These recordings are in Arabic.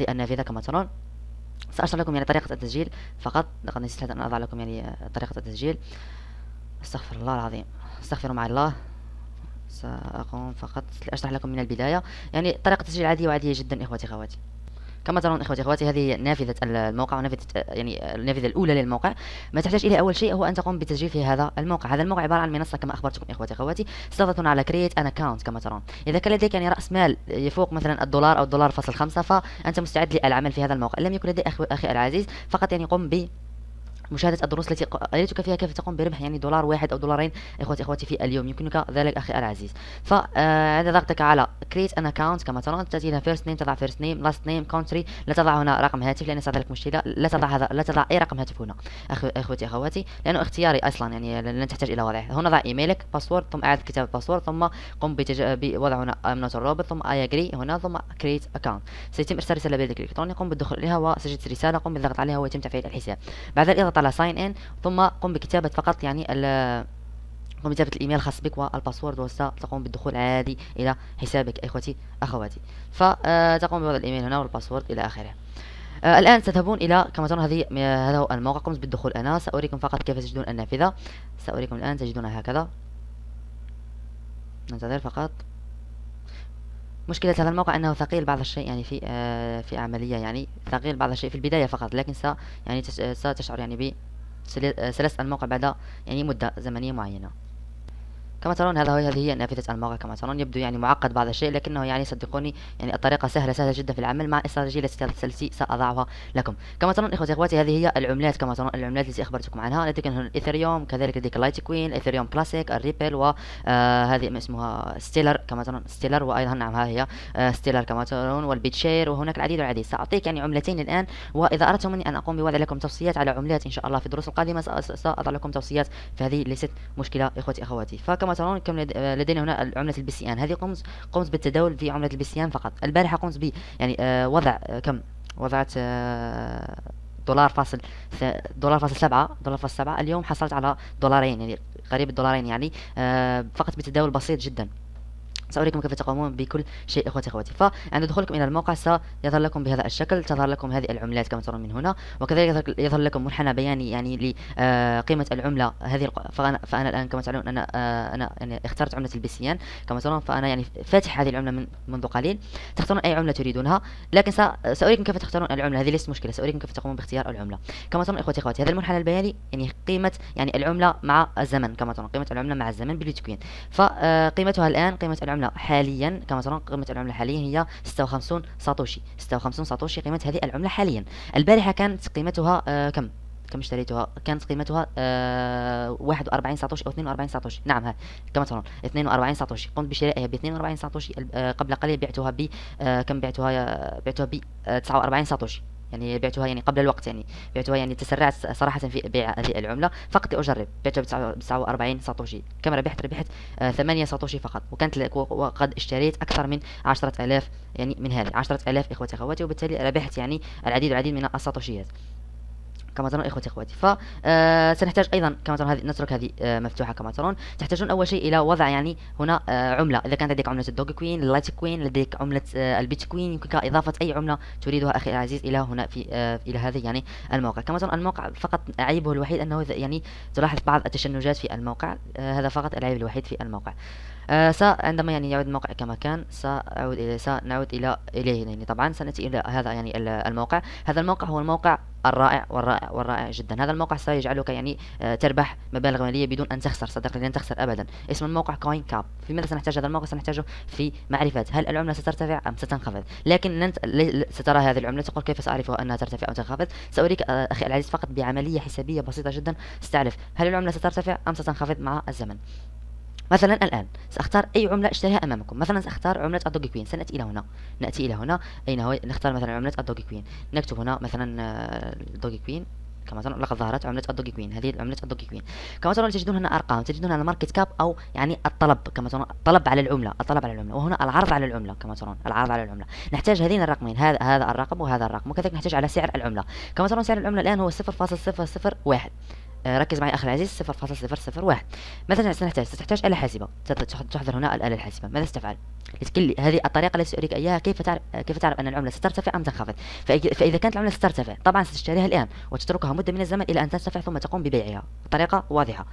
هذه النافذه كما ترون سأشرح لكم يعني طريقة التسجيل فقط لقد نسيت أن أضع لكم يعني طريقة التسجيل استغفر الله العظيم استغفر مع الله سأقوم فقط لأشرح لكم من البداية يعني طريقة التسجيل عادية وعادية جدا إخوتي أخواتي. كما ترون اخوتي اخواتي هذه نافذه الموقع ونافذه يعني النافذه الاولى للموقع ما تحتاج إليه اول شيء هو ان تقوم بتسجيل في هذا الموقع هذا الموقع عباره عن منصه كما اخبرتكم اخوتي اخواتي ستضغطون على كرييت ان اكونت كما ترون اذا كان لديك يعني راس مال يفوق مثلا الدولار او الدولار فاصل خمسة فانت مستعد للعمل في هذا الموقع لم يكن لدي اخي العزيز فقط يعني قم ب مشاهده الدروس التي قريتك فيها كيف تقوم بربح يعني دولار واحد او دولارين اخوتي اخواتي في اليوم يمكنك ذلك اخي العزيز فعند آه، ضغطك على create an account كما ترون تاتي هنا first name تضع first name last name country لا تضع هنا رقم هاتف لان ساعطي لك مشكله لا تضع هذا لا تضع اي رقم هاتف هنا اخوتي اخواتي لانه اختياري اصلا يعني لن تحتاج الى وضعه هنا ضع ايميلك باسورد ثم اعد كتابه الباسورد ثم قم بتج... بوضع هنا ام نوت الروبوت ثم اي اجري هنا ثم create account سيتم ارسال رساله بيدك الالكتروني قم بالدخول اليها وسجل رساله قم بالضغط عليها ويتم تفعيل الحساب بعد الاضغط على ساين ان ثم قم بكتابه فقط يعني قم بكتابه الايميل الخاص بك والباسورد وستقوم بالدخول عادي الى حسابك اخوتي اخواتي فتقوم آه، بوضع الايميل هنا والباسورد الى اخره آه الآن ستذهبون إلى كما ترون هذه آه، هذا هو الموقع قمت بالدخول أنا سأريكم فقط كيف تجدون النافذة سأريكم الآن تجدونها هكذا ننتظر فقط مشكلة هذا الموقع أنه ثقيل بعض الشيء يعني في آه في عملية يعني ثقيل بعض الشيء في البداية فقط لكن س يعني ستشعر يعني بسلاسة الموقع بعد يعني مدة زمنية معينة كما ترون هذا هو هذه هي نافذة الموقع كما ترون يبدو يعني معقد بعض الشيء لكنه يعني صدقوني يعني الطريقة سهلة سهلة جدا في العمل مع استراتيجية التسلسي سأضعها لكم كما ترون إخوتي أخواتي هذه هي العملات كما ترون العملات التي أخبرتكم عنها لديك هنا الإثريوم كذلك لديك لايت كوين إثريوم كلاسيك الريبل وهذه ما اسمها ستيلر كما ترون ستيلر وأيضا نعم ها هي ستيلر آه، كما ترون والبيتشير وهناك العديد والعديد سأعطيك يعني عملتين الآن وإذا أردت مني أن أقوم بوضع لكم توصيات على عملات إن شاء الله في الدروس القادمة سأضع لكم توصيات فهذه ليست مشكلة إخوتي أخواتي فكما كما ترون كم آه، لدينا هنا عملة البسيان هذه قمت قمت بالتداول في عملة البسيان فقط البارحة قمت ب يعني آه وضع آه كم وضعت آه دولار فاصل دولار فاصل سبعة دولار فاصل سبعة اليوم حصلت على دولارين يعني قريب الدولارين يعني آه فقط بتداول بسيط جدا سأريكم كيف تقومون بكل شيء اخوتي اخواتي فعند دخولكم الى الموقع سيظهر لكم بهذا الشكل تظهر لكم هذه العملات كما ترون من هنا وكذلك يظهر لكم منحنى بياني يعني لقيمه آه، العمله هذه فأنا, فانا الان كما تعلمون انا آه، انا يعني اخترت عمله البيسيان كما ترون فانا يعني فاتح هذه العمله من منذ قليل تختارون اي عمله تريدونها لكن ساريكم كيف تختارون العمله هذه ليست مشكله ساريكم كيف تقومون باختيار العمله كما ترون اخوتي اخواتي هذا المنحنى البياني يعني قيمه يعني العمله مع الزمن كما ترون قيمه العمله مع الزمن بالبيتكوين فقيمتها آه، الان قيمه العمله العملة حاليا كما ترون قيمة العملة حاليا هي 56 ساتوشي 56 ساتوشي قيمة هذه العملة حاليا البارحة كانت قيمتها آه كم كم اشتريتها كانت قيمتها آه 41 ساتوشي او 42 ساتوشي نعم ها كما ترون 42 ساتوشي قمت بشرائها ب 42 ساتوشي آه قبل قليل بعتها ب آه كم بعتها بعتها ب 49 آه، ساتوشي يعني بعتها يعني قبل الوقت يعني بعتها يعني تسرعت صراحة في بيع هذه العملة فقط لأجرب بعتها ب 49 ساتوشي كم ربحت ربحت 8 ساتوشي فقط وكانت وقد اشتريت أكثر من 10000 يعني من هذه 10000 إخوتي أخواتي وبالتالي ربحت يعني العديد العديد من الساتوشيات كما ترون اخوتي اخواتي ف آه، سنحتاج ايضا كما ترون هذه نترك هذه آه، مفتوحه كما ترون تحتاجون اول شيء الى وضع يعني هنا آه، عمله اذا كانت لديك عمله الدوج كوين اللايت كوين لديك عمله البيتكوين يمكنك اضافه اي عمله تريدها اخي العزيز الى هنا في الى هذه يعني الموقع كما ترون الموقع فقط عيبه الوحيد انه يعني تلاحظ بعض التشنجات في الموقع هذا فقط العيب الوحيد في الموقع آه عندما يعني يعود الموقع كما كان سأعود إلى سنعود إلى إليه يعني طبعا سنأتي إلى هذا يعني الموقع هذا الموقع هو الموقع الرائع والرائع والرائع جدا هذا الموقع سيجعلك يعني آه، تربح مبالغ ماليه بدون ان تخسر صدقني لن تخسر ابدا اسم الموقع كوين كاب في ماذا سنحتاج هذا الموقع سنحتاجه في معرفه هل العمله سترتفع ام ستنخفض لكن لن سترى هذه العمله تقول كيف ساعرف انها ترتفع او تنخفض ساريك آه، اخي العزيز فقط بعمليه حسابيه بسيطه جدا ستعرف هل العمله سترتفع ام ستنخفض مع الزمن مثلا الآن سأختار أي عملة أشتريها أمامكم مثلا سأختار عملة الدوغي كوين سنأتي إلى هنا نأتي إلى هنا أين هو نختار مثلا عملة الدوغي كوين نكتب هنا مثلا الدوغي آه، كوين كما ترون لقد ظهرت عملة الدوغي كوين هذه عملة الدوغي كوين كما ترون تجدون هنا أرقام تجدون هنا ماركت كاب أو يعني الطلب كما ترون الطلب على العملة الطلب على العملة وهنا العرض على العملة كما ترون العرض على العملة نحتاج هذين الرقمين هذا هذا الرقم وهذا الرقم وكذلك نحتاج على سعر العملة كما ترون سعر العملة الآن هو 0.001 آه، ركز معي اخي العزيز 0.001 ماذا سنحتاج؟ ستحتاج آلة حاسبة ستحضر هنا الآلة الحاسبة ماذا ستفعل؟ هذه الطريقة التي سأريك إياها كيف تعرف كيف تعرف أن العملة سترتفع أم تنخفض؟ فإذا كانت العملة سترتفع طبعا ستشتريها الآن وتتركها مدة من الزمن إلى أن ترتفع ثم تقوم ببيعها طريقه واضحة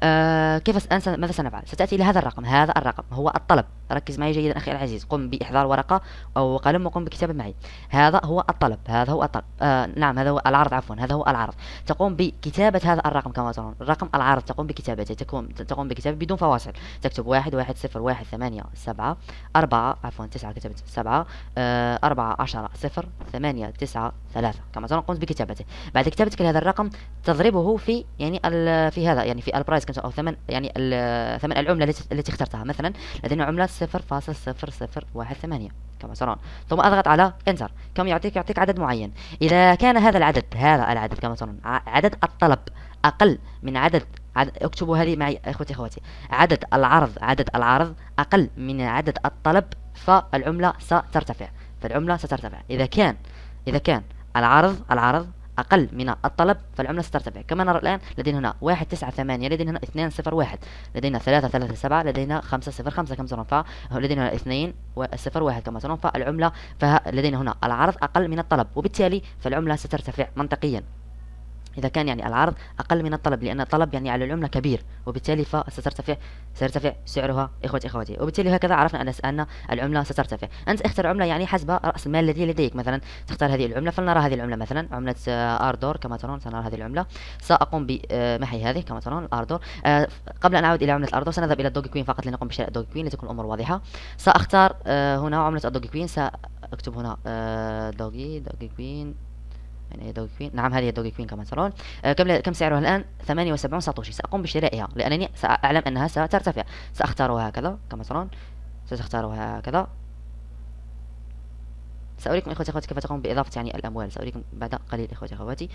آه كيف أنسى ماذا سنفعل؟ ستأتي إلى هذا الرقم هذا الرقم هو الطلب ركز معي جيدا أخي العزيز قم بإحضار ورقة أو قلم وقم بكتابة معي هذا هو الطلب هذا هو الطلب آه نعم هذا هو العرض عفوا هذا هو العرض تقوم بكتابة هذا الرقم كما ترون الرقم العارض تقوم بكتابته تقوم تقوم بكتابه بدون فواصل تكتب واحد واحد صفر واحد ثمانية سبعة أربعة عفوا تسعة كتبت سبعة آه، أربعة عشرة صفر ثمانية تسعة ثلاثة كما ترون قمت بكتابته بعد كتابتك لهذا الرقم تضربه في يعني في هذا يعني في البرايس او ثمن يعني ثمن العمله التي اخترتها مثلا لدينا عمله 0.0018 كما ترون ثم اضغط على انتر كم يعطيك يعطيك عدد معين اذا كان هذا العدد هذا العدد كما ترون عدد الطلب اقل من عدد اكتبوا هذه معي اخوتي اخواتي عدد العرض عدد العرض اقل من عدد الطلب فالعمله سترتفع فالعمله سترتفع اذا كان اذا كان العرض العرض أقل من الطلب فالعملة سترتفع كما نرى الآن لدينا هنا واحد تسعة ثمانية لدينا هنا اثنين صفر واحد لدينا ثلاثة ثلاثة سبعة لدينا خمسة صفر خمسة كما ترون لدينا هنا اثنين صفر واحد كما ترون فالعملة فلدينا هنا العرض أقل من الطلب وبالتالي فالعملة سترتفع منطقيا إذا كان يعني العرض أقل من الطلب لأن الطلب يعني على العملة كبير وبالتالي فسترتفع سيرتفع سعرها اخوتي إخوتي وبالتالي هكذا عرفنا أن العملة سترتفع أنت اختر عملة يعني حسب رأس المال الذي لديك مثلا تختار هذه العملة فلنرى هذه العملة مثلا عملة أردور آه، كما ترون سنرى هذه العملة سأقوم بمحي آه، هذه كما ترون اردور آه، قبل أن أعود إلى عملة اردور سنذهب إلى الدوج كوين فقط لنقوم بشراء الدوج كوين لتكون الأمور واضحة سأختار هنا عملة الدوج كوين سأكتب هنا دوجي دوجي كوين يعني هي كوين نعم هذه هي دوج كوين كما ترون آه كم كم سعرها الان 78 ساتوشي ساقوم بشرائها لانني ساعلم انها سترتفع ساختارها هكذا كما ترون ستختارها هكذا سأريكم إخوتي أخواتي كيف تقوم بإضافة يعني الأموال سأريكم بعد قليل إخوتي أخواتي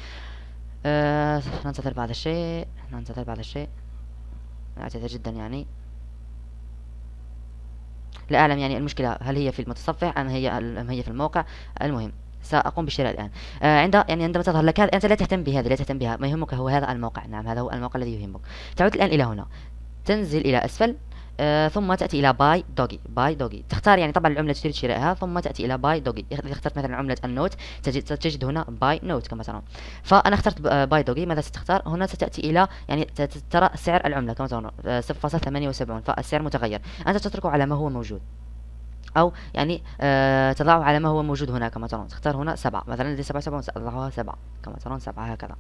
آه ننتظر بعض الشيء ننتظر بعض الشيء أعتذر جدا يعني لا أعلم يعني المشكلة هل هي في المتصفح أم هي أم هي في الموقع المهم ساقوم بشراء الان آه عند يعني عندما تظهر لك هذا انت لا تهتم بهذا لا تهتم بها ما يهمك هو هذا الموقع نعم هذا هو الموقع الذي يهمك تعود الان الى هنا تنزل الى اسفل آه ثم تاتي الى باي دوغي باي دوغي تختار يعني طبعا العمله تريد شرائها ثم تاتي الى باي دوغي اذا اخترت مثلا عمله النوت تجد تجد هنا باي نوت كما ترون فانا اخترت باي آه، دوغي ماذا ستختار هنا ستاتي الى يعني ترى سعر العمله كما ترون 0.78 آه، فالسعر متغير انت تتركه على ما هو موجود او يعني آه تضعه على ما هو موجود هنا كما ترون تختار هنا سبعة مثلا لدي سبعة سبعة سأضعها سبعة كما ترون سبعة هكذا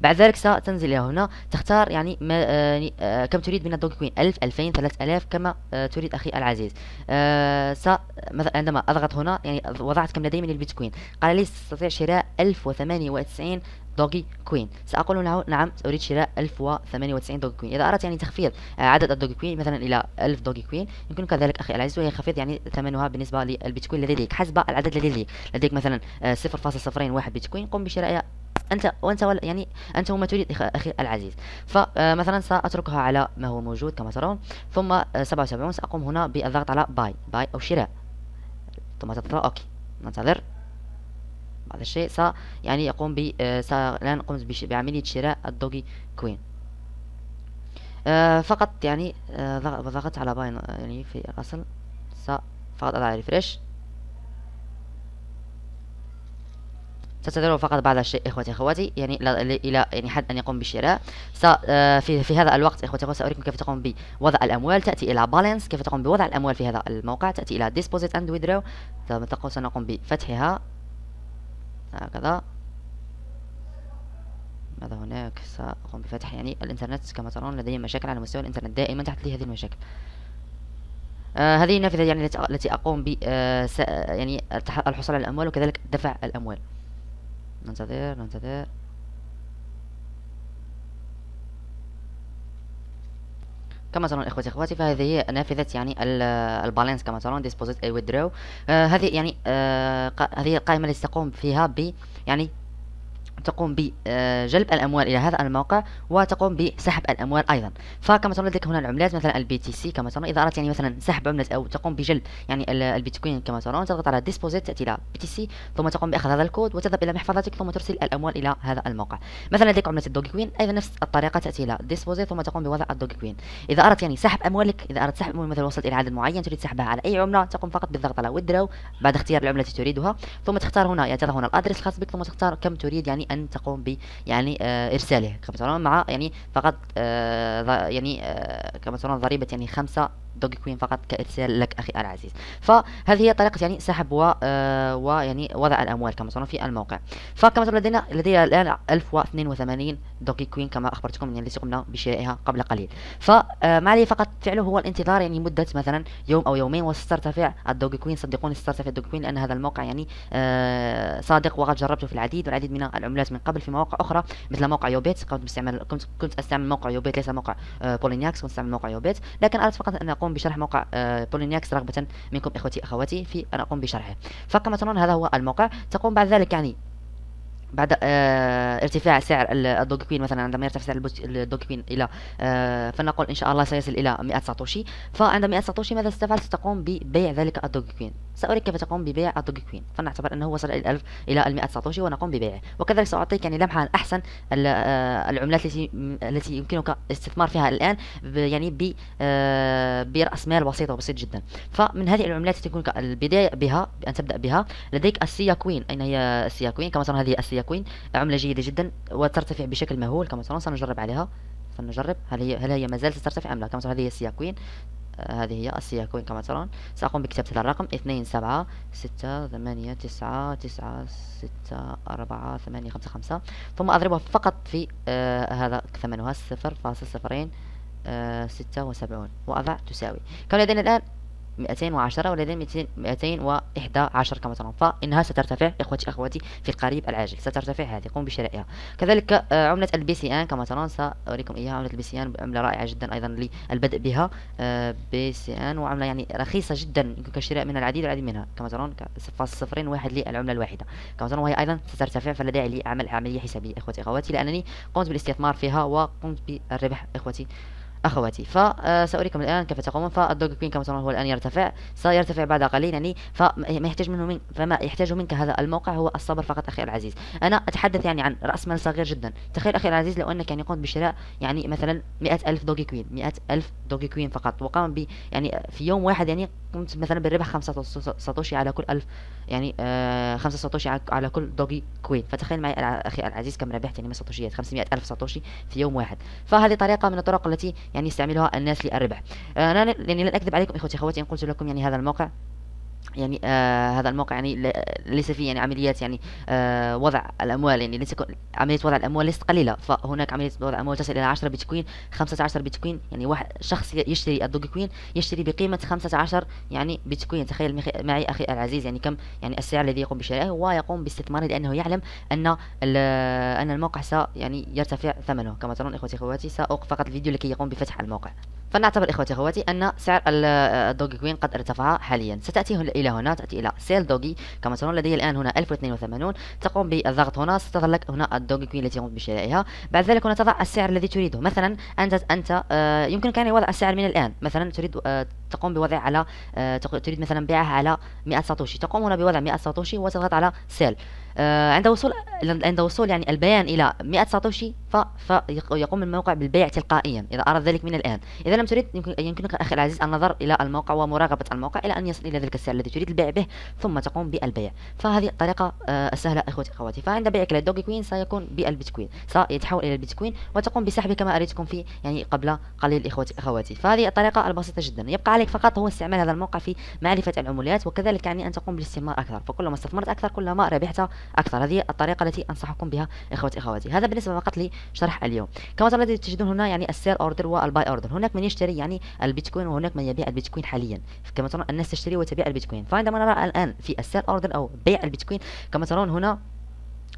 بعد ذلك ستنزل الى هنا تختار يعني ما آه يعني، آه كم تريد من الدوكوين كوين 1000 2000 3000 كما آه تريد اخي العزيز آه س عندما اضغط هنا يعني وضعت كم لدي من البيتكوين قال لي ستستطيع شراء 1098 دوغي كوين سأقول له نعم أريد شراء 1098 دوغي كوين إذا أردت يعني تخفيض آه، عدد الدوغي كوين مثلا إلى 1000 دوغي كوين يمكنك ذلك أخي العزيز وهي خفيض يعني ثمنها بالنسبة للبيتكوين الذي لديك حسب العدد الذي لديك لديك مثلا 0.01 آه، بيتكوين قم بشرائها انت وانت يعني انت وما تريد اخي العزيز فمثلا آه، ساتركها على ما هو موجود كما ترون ثم 77 ساقوم هنا بالضغط على باي باي او شراء ثم تطلع اوكي ننتظر هذا الشيء س يعني يقوم ب الان آه، قمت بعملية شراء الدوجي كوين آه، فقط يعني آه، ضغطت على باين يعني في الأصل س فقط أضع ريفريش ستدور فقط بعض الشيء اخوتي اخواتي يعني الى يعني حد ان يقوم بالشراء في في هذا الوقت اخوتي اخواتي ساريكم كيف تقوم بوضع الاموال تاتي الى بالانس كيف تقوم بوضع الاموال في هذا الموقع تاتي الى ديسبوزيت اند ويدرو سنقوم بفتحها هكذا ماذا هناك سأقوم بفتح يعني الإنترنت كما ترون لدي مشاكل على مستوى الإنترنت دائما تحت لي هذه المشاكل آه هذه النافذة يعني التي أقوم ب آه يعني الحصول على الأموال وكذلك دفع الأموال ننتظر ننتظر كما ترون اخوتي اخواتي فهذه هي نافذه يعني البالانس كما ترون ديسبوزيت اي ويدرو آه، هذه يعني آه، هذه القائمه اللي تقوم فيها ب يعني تقوم بجلب الاموال الى هذا الموقع وتقوم بسحب الاموال ايضا فكما ترون لديك هنا العملات مثلا البي تي سي كما ترون اذا اردت يعني مثلا سحب عمله او تقوم بجلب يعني البيتكوين كما ترون تضغط على ديسبوزيت تاتي الى بي تي سي ثم تقوم باخذ هذا الكود وتذهب الى محفظتك ثم ترسل الاموال الى هذا الموقع مثلا لديك عمله الدوغي كوين ايضا نفس الطريقه تاتي الى ديسبوزيت ثم تقوم بوضع الدوغي كوين اذا اردت يعني سحب اموالك اذا اردت سحب اموال مثلا وصلت الى عدد معين تريد سحبها على اي عمله تقوم فقط بالضغط على ويدرو بعد اختيار العمله التي تريدها ثم تختار هنا يعني هنا الادرس الخاص بك ثم تختار كم تريد يعني ان تقوم ب يعني آه ارساله كما ترون مع يعني فقط آه يعني آه كما ترون ضريبه يعني خمسة دوغي كوين فقط كارسال لك اخي العزيز فهذه هي طريقه يعني سحب و آه ويعني وضع الاموال كما ترون في الموقع فكما ترون لدينا لدي الان 1082 دوكي كوين كما اخبرتكم يعني التي قمنا بشرائها قبل قليل فما آه، عليه فقط فعله هو الانتظار يعني مده مثلا يوم او يومين وسترتفع الدوغي كوين صدقوني سترتفع الدوغي كوين لان هذا الموقع يعني آه صادق وقد جربته في العديد والعديد من العملات من قبل في مواقع اخرى مثل موقع يوبيت كنت استعمل كنت استعمل موقع يوبيت ليس موقع آه بولينياكس كنت استعمل موقع يوبيت لكن اردت فقط ان اقوم أقوم بشرح موقع بولينياكس آه، رغبة منكم إخوتي أخواتي في أن أقوم بشرحه فكما ترون هذا هو الموقع تقوم بعد ذلك يعني بعد آه ارتفاع سعر الدوج كوين مثلا عندما يرتفع سعر الدوج كوين الى آه فنقول ان شاء الله سيصل الى 100 ساتوشي فعند 100 ساتوشي ماذا ستفعل ستقوم ببيع ذلك الدوج كوين ساريك كيف تقوم ببيع الدوج كوين فنعتبر انه وصل الى 1000 الى 100 ساتوشي ونقوم ببيعه وكذلك ساعطيك يعني لمحه عن احسن آه، العملات التي التي يمكنك الاستثمار فيها الان يعني ب آه، براس مال بسيط وبسيط جدا فمن هذه العملات التي يمكنك البدايه بها ان تبدا بها لديك السيا كوين اين هي السيا كوين كما ترون هذه السيا كوين عمله جيده جدا وترتفع بشكل مهول كما ترون سنجرب عليها سنجرب هل هي هل هي ما زالت ترتفع ام لا كما ترون آه، هذه هي السيا كوين هذه هي السيا كوين كما ترون سأقوم بكتابة هذا الرقم اثنين سبعة ستة ثمانية تسعة تسعة ستة أربعة ثمانية خمسة خمسة ثم أضربها فقط في آه هذا ثمنها صفر فاصل صفرين آه ستة وسبعون وأضع تساوي كان لدينا الآن 210 وعشرة 211 كما ترون فإنها سترتفع إخوتي أخواتي في القريب العاجل سترتفع هذه قوم بشرائها كذلك آه، عملة البي سي آن كما ترون سأريكم إياها عملة البي سي آن عملة رائعة جدا أيضا للبدء بها بي سي آن وعملة يعني رخيصة جدا يمكنك الشراء منها العديد العديد منها كما ترون صفرين واحد للعملة الواحدة كما ترون وهي أيضا سترتفع فلا داعي لعمل عملية حسابية إخوتي أخواتي لأنني قمت بالاستثمار فيها وقمت بالربح إخوتي اخواتي فساريكم آه، الان كيف تقومون فالدوغ كوين كما ترون هو الان يرتفع سيرتفع بعد قليل يعني فما يحتاج منه من فما يحتاج منك هذا الموقع هو الصبر فقط اخي العزيز انا اتحدث يعني عن راس مال صغير جدا تخيل اخي العزيز لو انك يعني قمت بشراء يعني مثلا 100000 دوغ كوين 100000 دوغ كوين فقط وقام ب يعني في يوم واحد يعني قمت مثلا بالربح 5 ساتوشي على كل 1000 يعني 5 آه، ساتوشي على كل دوغي كوين فتخيل معي اخي العزيز كم ربحت يعني من ساتوشيات 500 الف ساتوشي في يوم واحد فهذه طريقه من الطرق التي يعني يستعملها الناس للربح آه، انا يعني لن اكذب عليكم اخوتي اخواتي ان قلت لكم يعني هذا الموقع يعني آه هذا الموقع يعني ليس فيه يعني عمليات يعني آه وضع الاموال يعني ليس عمليه وضع الاموال ليست قليله فهناك عمليه وضع اموال تصل الى 10 بيتكوين 15 بيتكوين يعني واحد شخص يشتري الدوج كوين يشتري بقيمه 15 يعني بيتكوين تخيل معي اخي العزيز يعني كم يعني السعر الذي يقوم بشرائه ويقوم باستثماره لانه يعلم ان ان الموقع س يعني يرتفع ثمنه كما ترون اخوتي اخواتي ساوقف فقط الفيديو لكي يقوم بفتح الموقع فنعتبر اخوتي اخواتي ان سعر الدوج كوين قد ارتفع حاليا ستاتي إلى هنا تأتي إلى سيل دوغي كما ترون لدي الآن هنا 1082 تقوم بالضغط هنا ستظهر لك هنا الدوغي كوين التي قمت بشرائها بعد ذلك هنا تضع السعر الذي تريده مثلا أنت أنت آه يمكنك أن يعني وضع السعر من الآن مثلا تريد آه تقوم بوضع على آه، تريد مثلا بيعها على 100 ساتوشي تقوم هنا بوضع 100 ساتوشي وتضغط على سيل آه، عند وصول عند وصول يعني البيان الى 100 ساتوشي فيقوم الموقع بالبيع تلقائيا اذا اراد ذلك من الان اذا لم تريد يمكنك اخي العزيز النظر الى الموقع ومراقبه الموقع الى ان يصل الى ذلك السعر الذي تريد البيع به ثم تقوم بالبيع فهذه الطريقه آه، سهله اخوتي اخواتي فعند بيعك للدوغي كوين سيكون بالبيتكوين سيتحول الى البيتكوين وتقوم بسحبه كما اريتكم في يعني قبل قليل اخوتي اخواتي فهذه الطريقه البسيطه جدا يبقى علي عليك فقط هو استعمال هذا الموقع في معرفة العمولات وكذلك يعني أن تقوم بالاستثمار أكثر فكلما استثمرت أكثر كلما ربحت أكثر هذه الطريقة التي أنصحكم بها إخوتي إخواتي هذا بالنسبة فقط لشرح اليوم كما الذي تجدون هنا يعني السير أوردر والباي أوردر هناك من يشتري يعني البيتكوين وهناك من يبيع البيتكوين حاليا كما ترون الناس تشتري وتبيع البيتكوين فعندما نرى الآن في السير أوردر أو بيع البيتكوين كما ترون هنا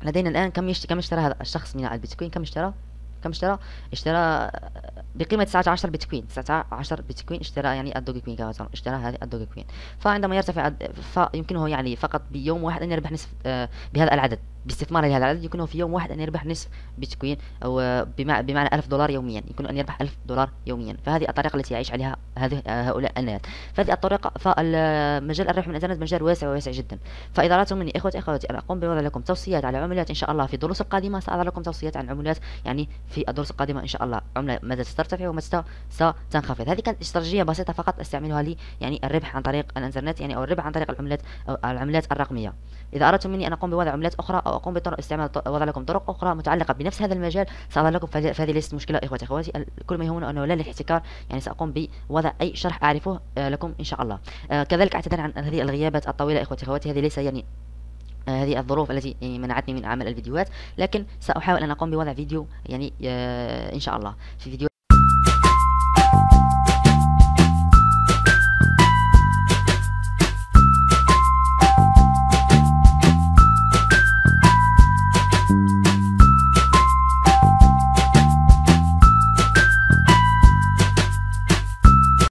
لدينا الآن كم يشتري كم اشترى هذا الشخص من البيتكوين كم اشترى كم اشترى اشترى بقيمة 19 بيتكوين 19 بيتكوين اشترى يعني الدوج كوين كما ترون اشترى هذه الدوج كوين فعندما يرتفع فيمكنه يعني فقط بيوم واحد أن يربح نصف آه، بهذا العدد باستثمار لهذا العدد يمكنه في يوم واحد أن يربح نصف بيتكوين أو بمعنى ألف دولار يوميا يكون أن يربح ألف دولار يوميا فهذه الطريقة التي يعيش عليها هذه هؤلاء الناس فهذه الطريقة فمجال الربح من الإنترنت مجال واسع وواسع جدا فإذا رأيتم مني إخوتي أخواتي ان أقوم بوضع لكم توصيات على عملات إن شاء الله في الدروس القادمة سأضع لكم توصيات عن عملات يعني في الدروس القادمة إن شاء الله عملة ماذا سترتفع ومتى ستنخفض هذه كانت استراتيجية بسيطة فقط استعملها لي يعني الربح عن طريق الإنترنت يعني أو الربح عن طريق العملات أو العملات الرقمية إذا أردتم مني أن أقوم بوضع عملات أخرى أو وأقوم بطرق استعمال وضع لكم طرق أخرى متعلقة بنفس هذا المجال سأضع لكم فهذه ليست مشكلة إخوتي أخواتي كل ما يهمنا أنه لا للاحتكار يعني سأقوم بوضع أي شرح أعرفه آه، لكم إن شاء الله آه، كذلك أعتذر عن هذه الغيابات الطويلة إخوتي أخواتي هذه ليس يعني آه، هذه الظروف التي يعني منعتني من عمل الفيديوهات لكن سأحاول أن أقوم بوضع فيديو يعني إن شاء الله في فيديو